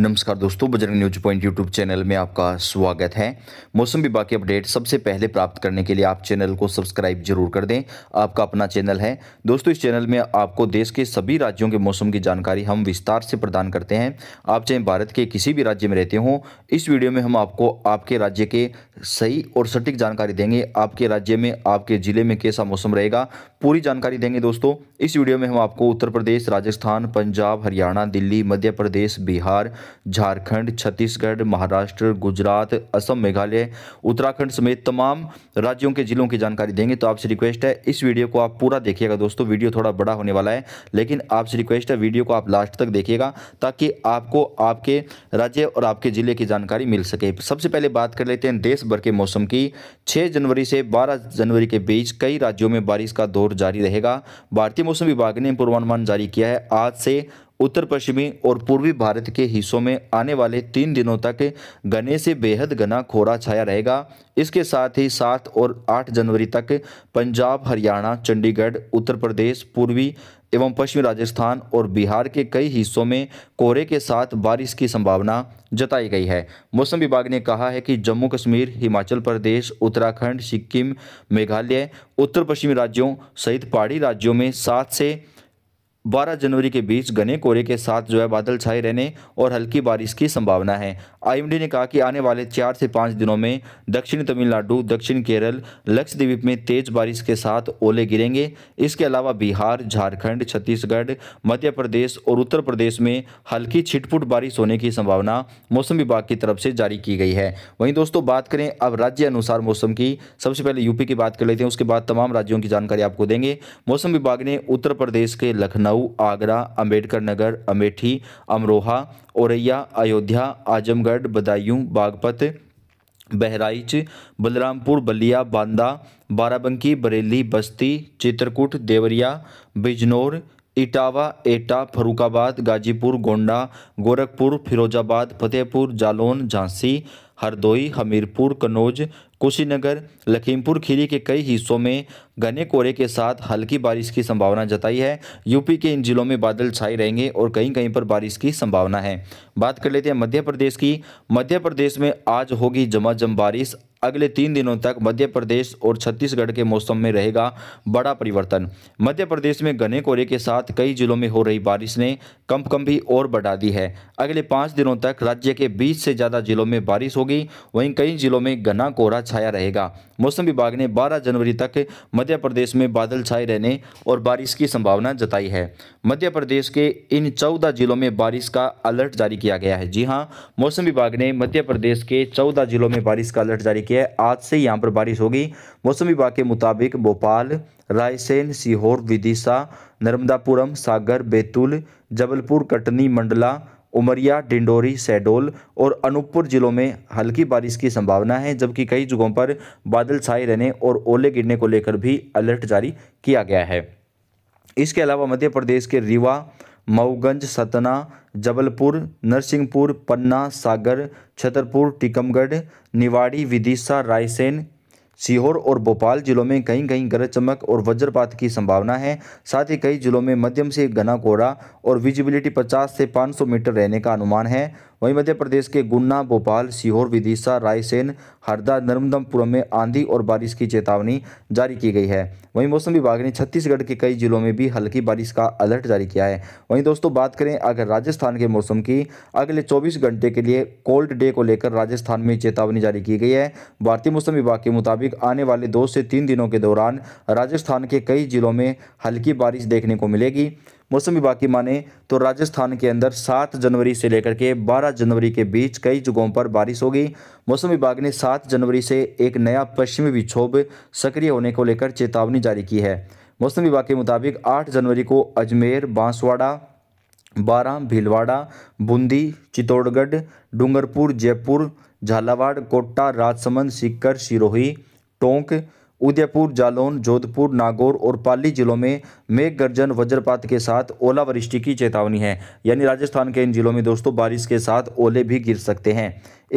नमस्कार दोस्तों Bajrang news point YouTube channel में आपका स्वागत है मौसम विभाग की अपडेट सबसे पहले प्राप्त करने के लिए आप चैनल को सब्सक्राइब जरूर कर दें आपका अपना चैनल है दोस्तों इस चैनल में आपको देश के सभी राज्यों के मौसम की जानकारी हम विस्तार से प्रदान करते हैं आप चाहे भारत के किसी भी राज्य में रहते हों इस वीडियो में हम आपको आपके राज्य के सही और सटीक जानकारी देंगे आपके राज्य में आपके ज़िले में कैसा मौसम रहेगा पूरी जानकारी देंगे दोस्तों इस वीडियो में हम आपको उत्तर प्रदेश राजस्थान पंजाब हरियाणा दिल्ली मध्य प्रदेश बिहार झारखंड छत्तीसगढ़ महाराष्ट्र गुजरात असम मेघालय उत्तराखंड समेत तमाम राज्यों के ज़िलों की जानकारी देंगे तो आपसे रिक्वेस्ट है इस वीडियो को आप पूरा देखिएगा दोस्तों वीडियो थोड़ा बड़ा होने वाला है लेकिन आपसे रिक्वेस्ट है वीडियो को आप लास्ट तक देखिएगा ताकि आपको आपके राज्य और आपके ज़िले की जानकारी मिल सके सबसे पहले बात कर लेते हैं देश भर के मौसम की 6 जनवरी से 12 जनवरी के बीच कई राज्यों में बारिश का दौर जारी रहेगा भारतीय मौसम विभाग ने पूर्वानुमान जारी किया है आज से उत्तर पश्चिमी और पूर्वी भारत के हिस्सों में आने वाले तीन दिनों तक घने से बेहद घना कोहरा छाया रहेगा इसके साथ ही सात और आठ जनवरी तक पंजाब हरियाणा चंडीगढ़ उत्तर प्रदेश पूर्वी एवं पश्चिमी राजस्थान और बिहार के कई हिस्सों में कोहरे के साथ बारिश की संभावना जताई गई है मौसम विभाग ने कहा है कि जम्मू कश्मीर हिमाचल प्रदेश उत्तराखंड सिक्किम मेघालय उत्तर पश्चिमी राज्यों सहित पहाड़ी राज्यों में सात से 12 जनवरी के बीच घने कोहरे के साथ जो है बादल छाए रहने और हल्की बारिश की संभावना है आईएमडी ने कहा कि आने वाले चार से पाँच दिनों में दक्षिण तमिलनाडु दक्षिण केरल लक्षद्वीप में तेज बारिश के साथ ओले गिरेंगे इसके अलावा बिहार झारखंड छत्तीसगढ़ मध्य प्रदेश और उत्तर प्रदेश में हल्की छिटपुट बारिश होने की संभावना मौसम विभाग की तरफ से जारी की गई है वहीं दोस्तों बात करें अब राज्य अनुसार मौसम की सबसे पहले यूपी की बात कर लेते हैं उसके बाद तमाम राज्यों की जानकारी आपको देंगे मौसम विभाग ने उत्तर प्रदेश के लखनऊ लखनऊ आगरा अंबेडकर नगर अमेठी अमरोहा औरैया अयोध्या आजमगढ़ बदायूं बागपत बहराइच बलरामपुर बलिया बांदा बाराबंकी बरेली बस्ती चित्रकूट देवरिया बिजनौर इटावा एटा फरुखाबाद गाजीपुर गोंडा गोरखपुर फिरोजाबाद फतेहपुर जालौन झांसी हरदोई हमीरपुर कन्नौज कुशीनगर लखीमपुर खीरी के कई हिस्सों में घने कोहरे के साथ हल्की बारिश की संभावना जताई है यूपी के इन जिलों में बादल छाए रहेंगे और कहीं कहीं पर बारिश की संभावना है बात कर लेते हैं मध्य प्रदेश की मध्य प्रदेश में आज होगी जमाजम बारिश अगले तीन दिनों तक मध्य प्रदेश और छत्तीसगढ़ के मौसम में रहेगा बड़ा परिवर्तन मध्य प्रदेश में घने कोहरे के साथ कई जिलों में हो रही बारिश ने भी और बढ़ा दी है अगले पाँच दिनों तक राज्य के बीस से ज़्यादा जिलों में बारिश होगी वहीं कई जिलों में घना कोहरा छाया रहेगा मौसम विभाग ने बारह जनवरी तक मध्य प्रदेश में बादल छाए रहने और बारिश की संभावना जताई है मध्य प्रदेश के इन चौदह जिलों में बारिश का अलर्ट जारी किया गया है जी हाँ मौसम विभाग ने मध्य प्रदेश के चौदह जिलों में बारिश का अलर्ट जारी किया है आज से यहाँ पर बारिश होगी मौसम विभाग के मुताबिक भोपाल रायसेन सीहोर विदिशा नर्मदापुरम सागर बैतूल जबलपुर कटनी मंडला उमरिया डिंडोरी सैडोल और अनूपपुर जिलों में हल्की बारिश की संभावना है जबकि कई जगहों पर बादल छाए रहने और ओले गिरने को लेकर भी अलर्ट जारी किया गया है इसके अलावा मध्य प्रदेश के रीवा मऊगंज सतना जबलपुर नरसिंहपुर पन्ना सागर छतरपुर टीकमगढ़ निवाड़ी विदिशा रायसेन सीहोर और भोपाल जिलों में कहीं कहीं गरज चमक और वज्रपात की संभावना है साथ ही कई जिलों में मध्यम से घना कोहरा और विजिबिलिटी 50 से 500 मीटर रहने का अनुमान है वहीं मध्य प्रदेश के गुन्ना भोपाल सीहोर विदिशा रायसेन हरदा नर्मदमपुरम में आंधी और बारिश की चेतावनी जारी की गई है वहीं मौसम विभाग ने छत्तीसगढ़ के कई जिलों में भी हल्की बारिश का अलर्ट जारी किया है वहीं दोस्तों बात करें अगर राजस्थान के मौसम की अगले चौबीस घंटे के लिए कोल्ड डे को लेकर राजस्थान में चेतावनी जारी की गई है भारतीय मौसम विभाग के मुताबिक आने वाले दो से तीन दिनों के दौरान राजस्थान के कई जिलों में हल्की बारिश देखने को मिलेगी मौसम विभाग की माने तो राजस्थान के अंदर सात जनवरी से लेकर के बारह जनवरी के बीच कई जगहों पर बारिश होगी मौसम विभाग ने सात जनवरी से एक नया पश्चिमी विक्षोभ सक्रिय होने को लेकर चेतावनी जारी की है मौसम विभाग के मुताबिक आठ जनवरी को अजमेर बांसवाड़ा बारह भीलवाड़ा बूंदी चित्तौड़गढ़ डूंगरपुर जयपुर झालावाड़ कोटा राजसमंद सीकर सिरोही टोंक उदयपुर जालौन जोधपुर नागौर और पाली जिलों में मेघ गर्जन वज्रपात के साथ ओलावृष्टि की चेतावनी है यानी राजस्थान के इन जिलों में दोस्तों बारिश के साथ ओले भी गिर सकते हैं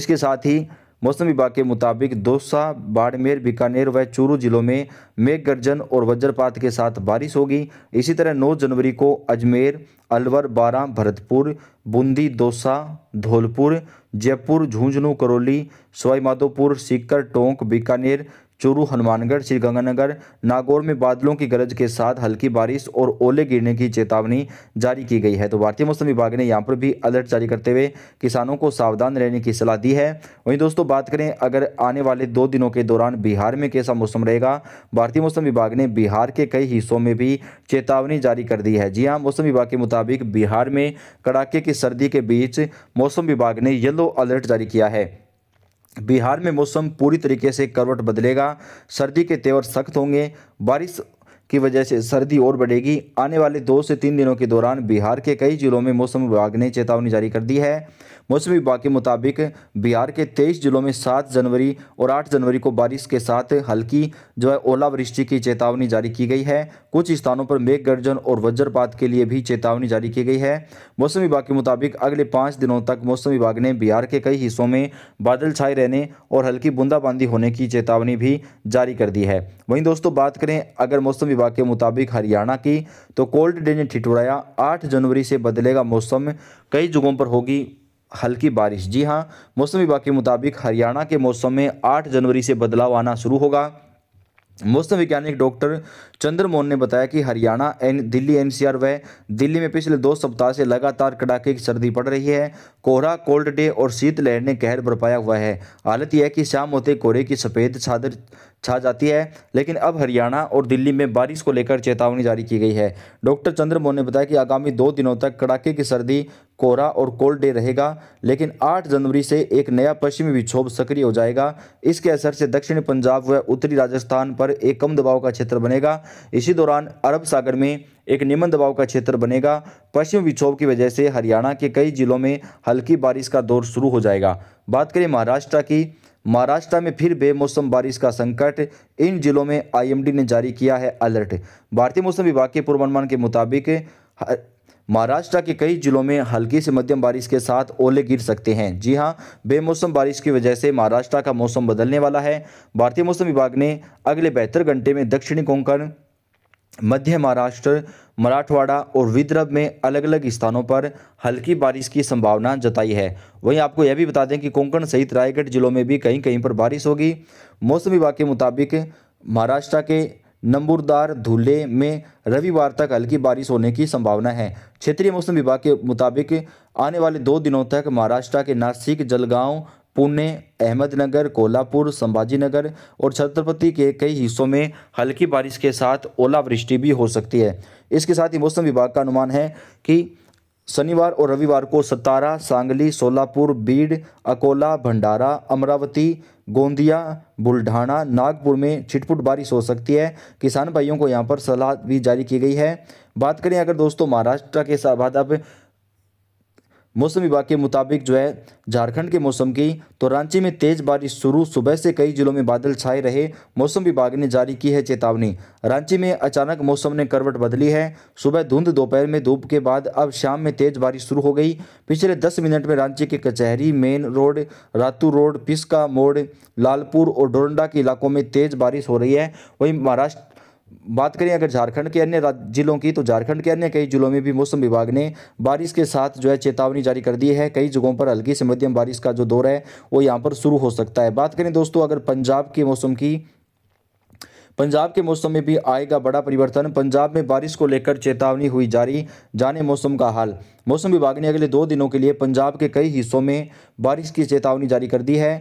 इसके साथ ही मौसम विभाग के मुताबिक दोसा बाड़मेर बीकानेर व चूरू जिलों में मेघ गर्जन और वज्रपात के साथ बारिश होगी इसी तरह 9 जनवरी को अजमेर अलवर बारा भरतपुर बूंदी दोसा धौलपुर जयपुर झुंझुनू करौली सवाईमाधोपुर सीकर टोंक बीकानेर चूरू हनुमानगढ़ श्रीगंगानगर नागौर में बादलों की गरज के साथ हल्की बारिश और ओले गिरने की चेतावनी जारी की गई है तो भारतीय मौसम विभाग ने यहाँ पर भी अलर्ट जारी करते हुए किसानों को सावधान रहने की सलाह दी है वहीं दोस्तों बात करें अगर आने वाले दो दिनों के दौरान बिहार में कैसा मौसम रहेगा भारतीय मौसम विभाग ने बिहार के कई हिस्सों में भी चेतावनी जारी कर दी है जी हाँ मौसम विभाग के मुताबिक बिहार में कड़ाके की सर्दी के बीच मौसम विभाग ने येलो अलर्ट जारी किया है बिहार में मौसम पूरी तरीके से करवट बदलेगा सर्दी के तेवर सख्त होंगे बारिश की वजह से सर्दी और बढ़ेगी आने वाले दो से तीन दिनों के दौरान बिहार के कई जिलों में मौसम विभाग ने चेतावनी जारी कर दी है मौसम विभाग के मुताबिक बिहार के तेईस जिलों में सात जनवरी और आठ जनवरी को बारिश के साथ हल्की जो है ओलावृष्टि की चेतावनी जारी की गई है कुछ स्थानों पर मेघ गर्जन और वज्रपात के लिए भी चेतावनी जारी की गई है मौसम विभाग के मुताबिक अगले पाँच दिनों तक मौसम विभाग ने बिहार के कई हिस्सों में बादल छाए रहने और हल्की बूंदाबांदी होने की चेतावनी भी जारी कर दी है वहीं दोस्तों बात करें अगर मौसम विभाग के मुताबिक हरियाणा की तो कोल्ड डे ने ठिठुराया आठ जनवरी से बदलेगा मौसम कई जगहों पर होगी हल्की बारिश जी हाँ मौसम विभाग के मुताबिक हरियाणा के मौसम में आठ जनवरी से बदलाव आना शुरू होगा मौसम वैज्ञानिक डॉक्टर चंद्रमोहन ने बताया कि हरियाणा एन दिल्ली एनसीआर व दिल्ली में पिछले दो सप्ताह से लगातार कड़ाके की सर्दी पड़ रही है कोहरा कोल्ड डे और शीतलहर ने कहर बरपाया हुआ है हालत यह है कि शाम होते कोहरे की सफ़ेद चादर छा जाती है लेकिन अब हरियाणा और दिल्ली में बारिश को लेकर चेतावनी जारी की गई है डॉक्टर चंद्रमोहन ने बताया कि आगामी दो दिनों तक कड़ाके की सर्दी कोहरा और कोल्ड डे रहेगा लेकिन 8 जनवरी से एक नया पश्चिमी विक्षोभ सक्रिय हो जाएगा इसके असर से दक्षिणी पंजाब व उत्तरी राजस्थान पर एक कम दबाव का क्षेत्र बनेगा इसी दौरान अरब सागर में एक निम्न दबाव का क्षेत्र बनेगा पश्चिम विक्षोभ की वजह से हरियाणा के कई जिलों में हल्की बारिश का दौर शुरू हो जाएगा बात करें महाराष्ट्र की महाराष्ट्र में फिर बेमौसम बारिश का संकट इन जिलों में आईएमडी ने जारी किया है अलर्ट भारतीय मौसम विभाग के पूर्वानुमान के मुताबिक महाराष्ट्र के कई जिलों में हल्की से मध्यम बारिश के साथ ओले गिर सकते हैं जी हां बेमौसम बारिश की वजह से महाराष्ट्र का मौसम बदलने वाला है भारतीय मौसम विभाग ने अगले बेहतर घंटे में दक्षिणी कोंकण मध्य महाराष्ट्र मराठवाड़ा और विदर्भ में अलग अलग स्थानों पर हल्की बारिश की संभावना जताई है वहीं आपको यह भी बता दें कि कोंकण सहित रायगढ़ जिलों में भी कहीं कहीं पर बारिश होगी मौसम विभाग के मुताबिक महाराष्ट्र के नंबूरदार धुले में रविवार तक हल्की बारिश होने की संभावना है क्षेत्रीय मौसम विभाग के मुताबिक आने वाले दो दिनों तक महाराष्ट्र के नासिक जलगांव पुणे अहमदनगर कोल्हापुर संभाजीनगर और छत्रपति के कई हिस्सों में हल्की बारिश के साथ ओलावृष्टि भी हो सकती है इसके साथ ही मौसम विभाग का अनुमान है कि शनिवार और रविवार को सतारा सांगली सोलापुर बीड अकोला भंडारा अमरावती गोंदिया बुलढाणा नागपुर में छिटपुट बारिश हो सकती है किसान भाइयों को यहाँ पर सलाह भी जारी की गई है बात करें अगर दोस्तों महाराष्ट्र के साथ अब मौसम विभाग के मुताबिक जो है झारखंड के मौसम की तो रांची में तेज़ बारिश शुरू सुबह से कई जिलों में बादल छाए रहे मौसम विभाग ने जारी की है चेतावनी रांची में अचानक मौसम ने करवट बदली है सुबह धुंध दोपहर में धूप के बाद अब शाम में तेज़ बारिश शुरू हो गई पिछले दस मिनट में रांची के Kachahari main road Ratu road Piska Mor Lalpur और डोरंडा के इलाकों में तेज़ बारिश हो रही है वहीं महाराष्ट्र बात करें अगर झारखंड के अन्य जिलों की तो झारखंड के अन्य कई जिलों में भी मौसम विभाग ने बारिश के साथ जो है चेतावनी जारी कर दी है कई जगहों पर हल्की से मध्यम बारिश का जो दौर है वो यहाँ पर शुरू हो सकता है बात करें दोस्तों अगर पंजाब के मौसम की पंजाब के मौसम में भी आएगा बड़ा परिवर्तन पंजाब में बारिश को लेकर चेतावनी हुई जारी जाने मौसम का हाल मौसम विभाग ने अगले दो दिनों के लिए पंजाब के कई हिस्सों में बारिश की चेतावनी जारी कर दी है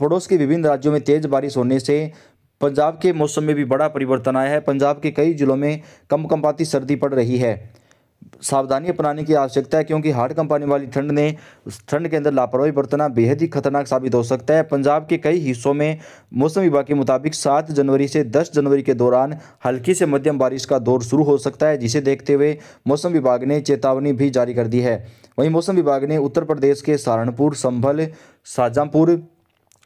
पड़ोस के विभिन्न राज्यों में तेज बारिश होने से पंजाब के मौसम में भी बड़ा परिवर्तन आया है पंजाब के कई जिलों में कम कंपाती सर्दी पड़ रही है सावधानी अपनाने की आवश्यकता है क्योंकि हार्ड कंपाने वाली ठंड ने ठंड के अंदर लापरवाही बरतना बेहद ही खतरनाक साबित हो सकता है पंजाब के कई हिस्सों में मौसम विभाग के मुताबिक 7 जनवरी से 10 जनवरी के दौरान हल्की से मध्यम बारिश का दौर शुरू हो सकता है जिसे देखते हुए मौसम विभाग ने चेतावनी भी जारी कर दी है वहीं मौसम विभाग ने उत्तर प्रदेश के सहारनपुर संभल शाहजहाँपुर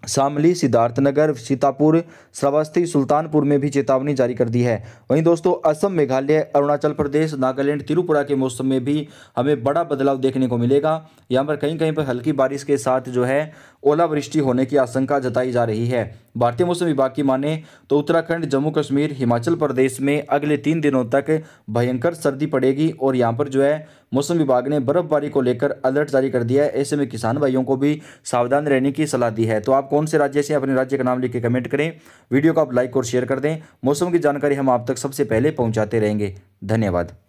शामली सिद्धार्थनगर सीतापुर श्रावस्ती सुल्तानपुर में भी चेतावनी जारी कर दी है वहीं दोस्तों असम मेघालय अरुणाचल प्रदेश नागालैंड त्रिपुरा के मौसम में भी हमें बड़ा बदलाव देखने को मिलेगा यहाँ पर कहीं कहीं पर हल्की बारिश के साथ जो है ओलावृष्टि होने की आशंका जताई जा रही है भारतीय मौसम विभाग की माने तो उत्तराखंड जम्मू कश्मीर हिमाचल प्रदेश में अगले तीन दिनों तक भयंकर सर्दी पड़ेगी और यहाँ पर जो है मौसम विभाग ने बर्फबारी को लेकर अलर्ट जारी कर दिया है ऐसे में किसान भाइयों को भी सावधान रहने की सलाह दी है तो आप कौन से राज्य से अपने राज्य का नाम लिख के कमेंट करें वीडियो को आप लाइक और शेयर कर दें मौसम की जानकारी हम आप तक सबसे पहले पहुँचाते रहेंगे धन्यवाद